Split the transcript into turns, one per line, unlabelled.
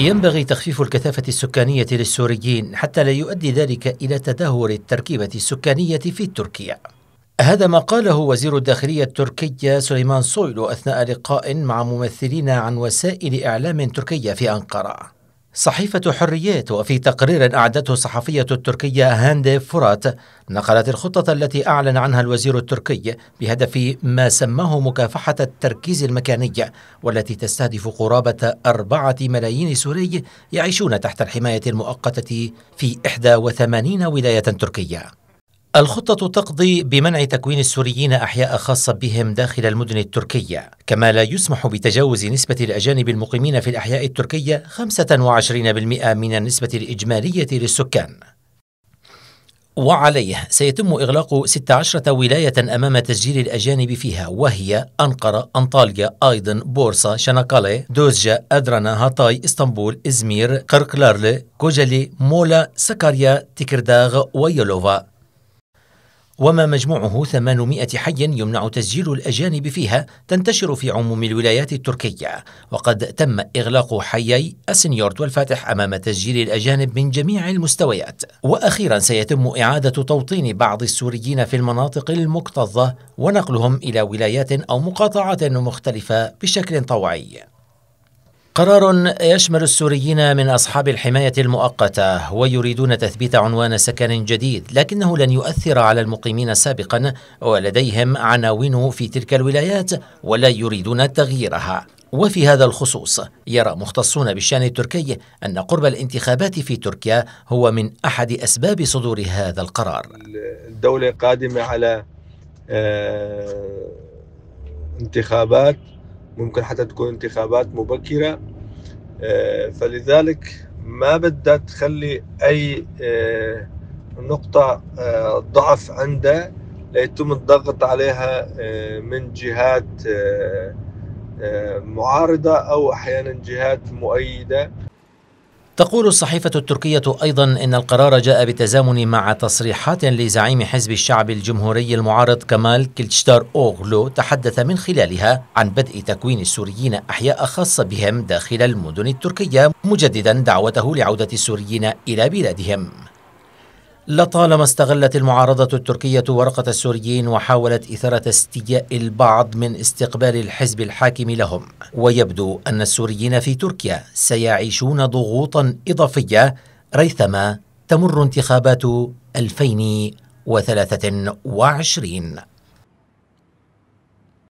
ينبغي تخفيف الكثافة السكانية للسوريين حتى لا يؤدي ذلك إلى تدهور التركيبة السكانية في تركيا هذا ما قاله وزير الداخلية التركية سليمان سويلو أثناء لقاء مع ممثلين عن وسائل إعلام تركية في أنقرة صحيفة حريات وفي تقرير أعدته الصحفية التركية هاندي فرات نقلت الخطة التي أعلن عنها الوزير التركي بهدف ما سماه مكافحة التركيز المكاني والتي تستهدف قرابة أربعة ملايين سوري يعيشون تحت الحماية المؤقتة في 81 ولاية تركية الخطة تقضي بمنع تكوين السوريين أحياء خاصة بهم داخل المدن التركية، كما لا يسمح بتجاوز نسبة الأجانب المقيمين في الأحياء التركية 25% من النسبة الإجمالية للسكان. وعليه سيتم إغلاق 16 ولاية أمام تسجيل الأجانب فيها وهي أنقرة، أنطاليا، أيضاً، بورصة، شنقالي، دوزجا، أدرنا، هاتاي، إسطنبول، إزمير، قرقلارلي، كوجلي، مولا، سكاريا، تكرداغ ويولوفا. وما مجموعه 800 حي يمنع تسجيل الأجانب فيها تنتشر في عموم الولايات التركية وقد تم إغلاق حيي اسنيورت والفاتح أمام تسجيل الأجانب من جميع المستويات وأخيرا سيتم إعادة توطين بعض السوريين في المناطق المكتظة ونقلهم إلى ولايات أو مقاطعات مختلفة بشكل طوعي قرار يشمل السوريين من أصحاب الحماية المؤقتة ويريدون تثبيت عنوان سكن جديد لكنه لن يؤثر على المقيمين سابقا ولديهم عناوين في تلك الولايات ولا يريدون تغييرها وفي هذا الخصوص يرى مختصون بالشأن التركي أن قرب الانتخابات في تركيا هو من أحد أسباب صدور هذا القرار
الدولة قادمة على آه، انتخابات ممكن حتى تكون انتخابات مبكرة آه، فلذلك ما بدها تخلي أي آه، نقطة آه، ضعف عندها ليتم الضغط عليها من جهات معارضة أو أحيانا جهات مؤيدة
تقول الصحيفة التركية أيضا إن القرار جاء بتزامن مع تصريحات لزعيم حزب الشعب الجمهوري المعارض كمال كيلتشتار أوغلو تحدث من خلالها عن بدء تكوين السوريين أحياء خاصة بهم داخل المدن التركية مجددا دعوته لعودة السوريين إلى بلادهم لطالما استغلت المعارضة التركية ورقة السوريين وحاولت إثارة استياء البعض من استقبال الحزب الحاكم لهم ويبدو أن السوريين في تركيا سيعيشون ضغوطا إضافية ريثما تمر انتخابات 2023